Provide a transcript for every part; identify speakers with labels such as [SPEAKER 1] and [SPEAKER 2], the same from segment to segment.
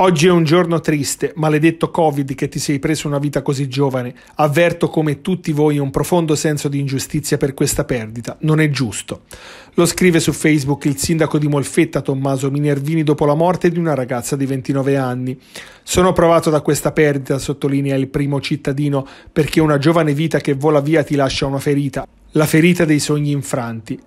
[SPEAKER 1] Oggi è un giorno triste, maledetto Covid che ti sei preso una vita così giovane. Avverto come tutti voi un profondo senso di ingiustizia per questa perdita. Non è giusto. Lo scrive su Facebook il sindaco di Molfetta Tommaso Minervini dopo la morte di una ragazza di 29 anni. Sono provato da questa perdita, sottolinea il primo cittadino, perché una giovane vita che vola via ti lascia una ferita. La ferita dei sogni infranti.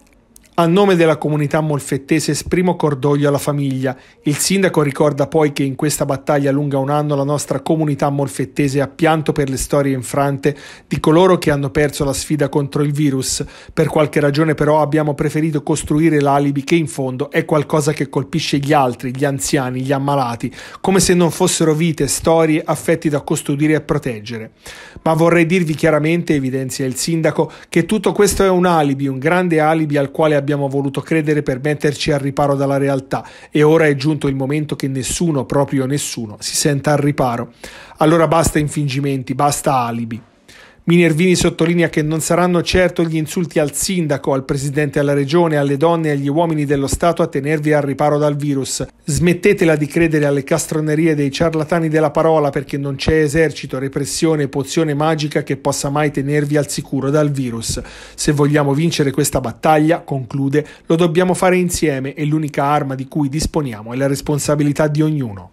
[SPEAKER 1] A nome della comunità molfettese esprimo cordoglio alla famiglia. Il sindaco ricorda poi che in questa battaglia lunga un anno la nostra comunità molfettese ha pianto per le storie infrante di coloro che hanno perso la sfida contro il virus. Per qualche ragione però abbiamo preferito costruire l'alibi che in fondo è qualcosa che colpisce gli altri, gli anziani, gli ammalati, come se non fossero vite, storie, affetti da custodire e proteggere. Ma vorrei dirvi chiaramente, evidenzia il sindaco, che tutto questo è un alibi, un grande alibi al quale abbiamo abbiamo voluto credere per metterci al riparo dalla realtà e ora è giunto il momento che nessuno, proprio nessuno, si senta al riparo. Allora basta infingimenti, basta alibi. Minervini sottolinea che non saranno certo gli insulti al sindaco, al presidente della regione, alle donne e agli uomini dello Stato a tenervi al riparo dal virus. Smettetela di credere alle castronerie dei ciarlatani della parola perché non c'è esercito, repressione, pozione magica che possa mai tenervi al sicuro dal virus. Se vogliamo vincere questa battaglia, conclude, lo dobbiamo fare insieme e l'unica arma di cui disponiamo è la responsabilità di ognuno.